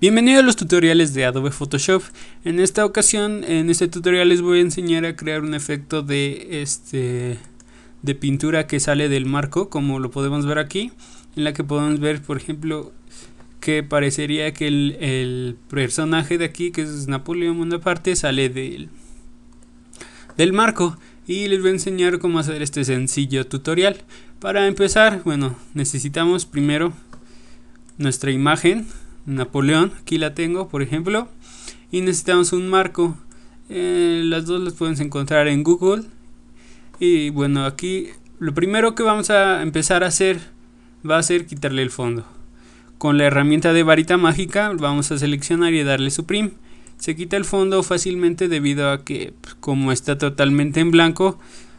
Bienvenido a los tutoriales de Adobe Photoshop. En esta ocasión, en este tutorial les voy a enseñar a crear un efecto de este de pintura que sale del marco, como lo podemos ver aquí, en la que podemos ver, por ejemplo, que parecería que el, personaje de aquí, que es Napoleón Bonaparte, sale del, del marco. Y les voy a enseñar cómo hacer este sencillo tutorial. Para empezar, bueno, necesitamos primero nuestra imagen Napoleón, aquí la tengo, por ejemplo. Y necesitamos un marco. Eh, las dos las pueden encontrar en Google. Y bueno, aquí lo primero que vamos a empezar a hacer va a ser quitarle el fondo. Con la herramienta de varita mágica vamos a seleccionar y darle suprim. Se quita el fondo fácilmente debido a que pues, como está totalmente en blanco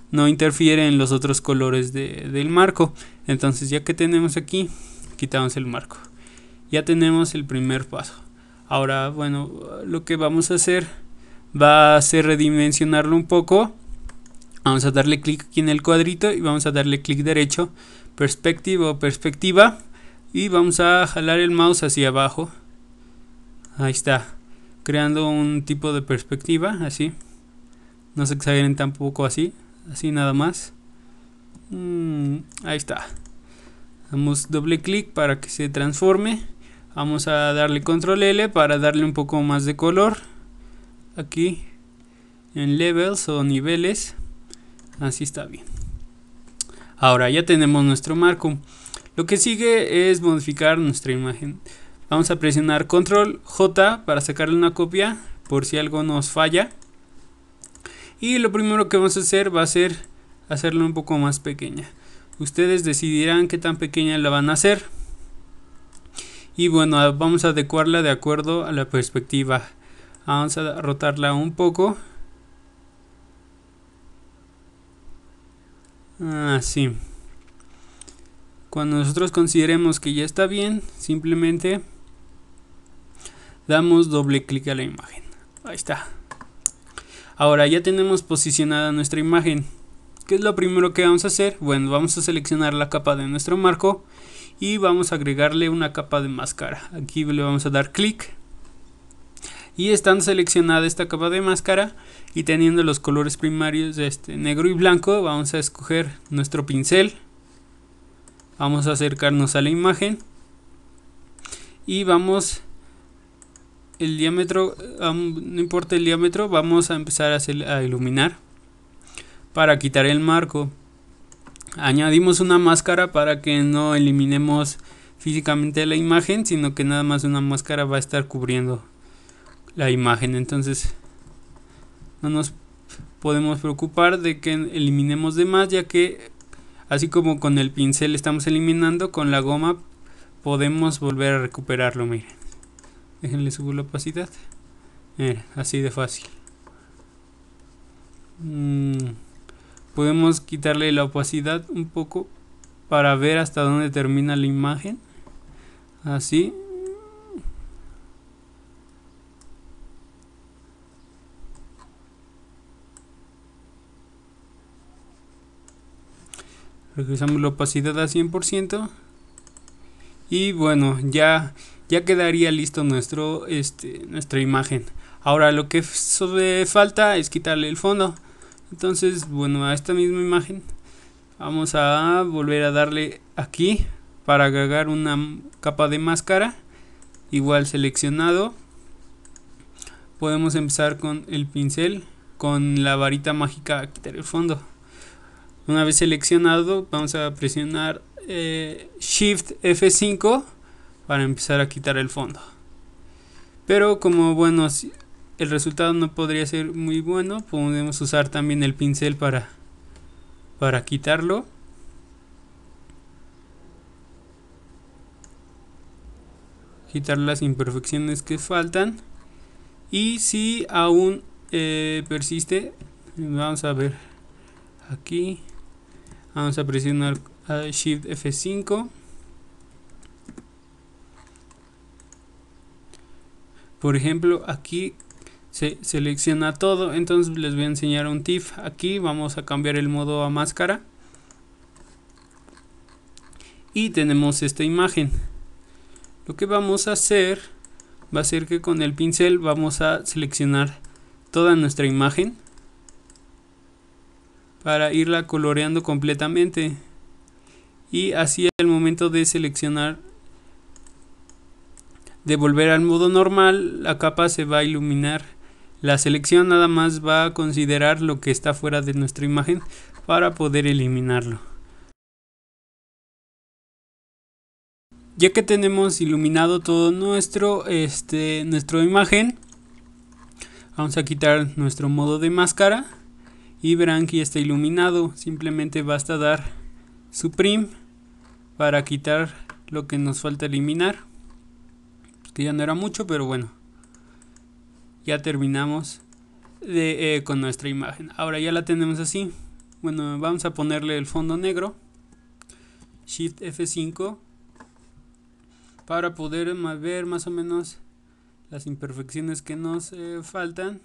no interfiere en los otros colores del marco. Entonces ya que tenemos aquí, quitamos el marco ya tenemos el primer paso. Ahora, bueno, lo que vamos a hacer va a ser redimensionarlo un poco. Vamos a darle clic aquí en el cuadrito y vamos a darle clic derecho, Perspectiva o perspectiva. Y vamos a jalar el mouse hacia abajo. Ahí está, creando un tipo de perspectiva, así. No se exageren tampoco así, así nada más. Mm, ahí está. Damos doble clic para que se transforme vamos a darle control L para darle un poco más de color aquí en levels o niveles así está bien ahora ya tenemos nuestro marco lo que sigue es modificar nuestra imagen vamos a presionar control J para sacarle una copia por si algo nos falla y lo primero que vamos a hacer va a ser hacerlo un poco más pequeña ustedes decidirán qué tan pequeña la van a hacer y bueno vamos a adecuarla de acuerdo a la perspectiva vamos a rotarla un poco así ah, cuando nosotros consideremos que ya está bien simplemente damos doble clic a la imagen ahí está ahora ya tenemos posicionada nuestra imagen ¿Qué es lo primero que vamos a hacer? Bueno, vamos a seleccionar la capa de nuestro marco y vamos a agregarle una capa de máscara aquí le vamos a dar clic y estando seleccionada esta capa de máscara y teniendo los colores primarios de este negro y blanco vamos a escoger nuestro pincel vamos a acercarnos a la imagen y vamos el diámetro no importa el diámetro vamos a empezar a, hacer, a iluminar para quitar el marco añadimos una máscara para que no eliminemos físicamente la imagen sino que nada más una máscara va a estar cubriendo la imagen entonces no nos podemos preocupar de que eliminemos de más ya que así como con el pincel estamos eliminando con la goma podemos volver a recuperarlo miren déjenle subir la opacidad miren, así de fácil Mmm podemos quitarle la opacidad un poco para ver hasta dónde termina la imagen así regresamos la opacidad a 100% y bueno ya ya quedaría listo nuestro este nuestra imagen ahora lo que sobre falta es quitarle el fondo entonces bueno a esta misma imagen vamos a volver a darle aquí para agregar una capa de máscara igual seleccionado podemos empezar con el pincel con la varita mágica a quitar el fondo una vez seleccionado vamos a presionar eh, shift F5 para empezar a quitar el fondo pero como bueno el resultado no podría ser muy bueno. Podemos usar también el pincel para, para quitarlo. Quitar las imperfecciones que faltan. Y si aún eh, persiste, vamos a ver aquí. Vamos a presionar Shift F5. Por ejemplo, aquí se selecciona todo entonces les voy a enseñar un TIFF aquí vamos a cambiar el modo a máscara y tenemos esta imagen lo que vamos a hacer va a ser que con el pincel vamos a seleccionar toda nuestra imagen para irla coloreando completamente y así al momento de seleccionar de volver al modo normal la capa se va a iluminar la selección nada más va a considerar lo que está fuera de nuestra imagen para poder eliminarlo. Ya que tenemos iluminado todo nuestro, este, nuestra imagen, vamos a quitar nuestro modo de máscara y verán que ya está iluminado. Simplemente basta dar suprim para quitar lo que nos falta eliminar. Que ya no era mucho, pero bueno ya terminamos eh, con nuestra imagen. Ahora ya la tenemos así. Bueno, vamos a ponerle el fondo negro. Shift F5 para poder ver más o menos las imperfecciones que nos eh, faltan.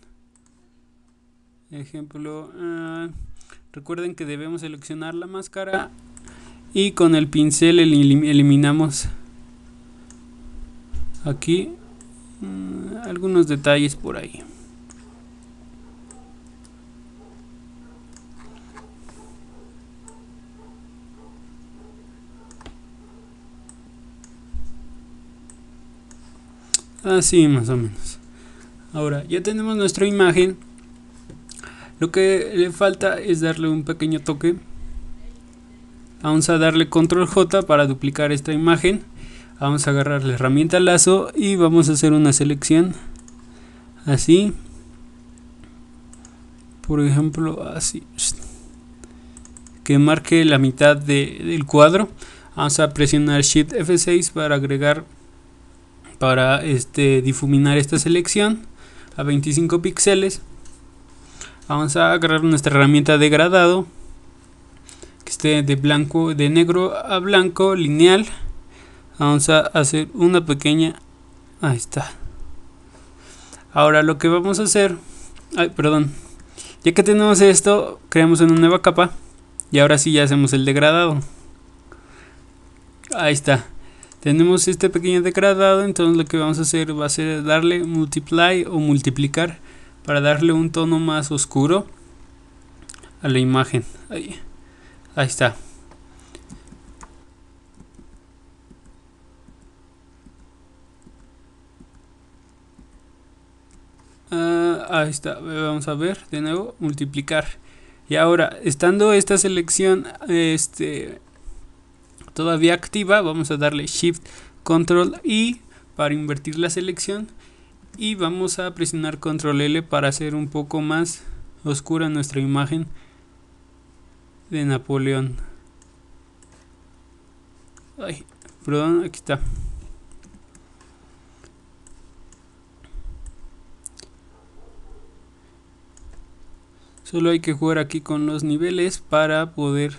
Ejemplo, ah, recuerden que debemos seleccionar la máscara y con el pincel eliminamos aquí Mm, algunos detalles por ahí. Así ah, más o menos. Ahora, ya tenemos nuestra imagen. Lo que le falta es darle un pequeño toque. Vamos a darle control J para duplicar esta imagen vamos a agarrar la herramienta lazo y vamos a hacer una selección así por ejemplo así que marque la mitad del cuadro vamos a presionar shift F6 para agregar para este, difuminar esta selección a 25 píxeles vamos a agarrar nuestra herramienta degradado que esté de blanco de negro a blanco lineal vamos a hacer una pequeña ahí está ahora lo que vamos a hacer ay perdón ya que tenemos esto creamos una nueva capa y ahora sí ya hacemos el degradado ahí está tenemos este pequeño degradado entonces lo que vamos a hacer va a ser darle multiply o multiplicar para darle un tono más oscuro a la imagen ahí, ahí está Ah, ahí está, vamos a ver de nuevo, multiplicar. Y ahora, estando esta selección este, todavía activa, vamos a darle Shift, Control I para invertir la selección. Y vamos a presionar Control L para hacer un poco más oscura nuestra imagen de Napoleón. Ay, perdón, aquí está. Solo hay que jugar aquí con los niveles para poder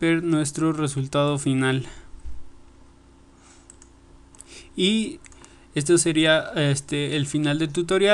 ver nuestro resultado final. Y esto sería este, el final del tutorial.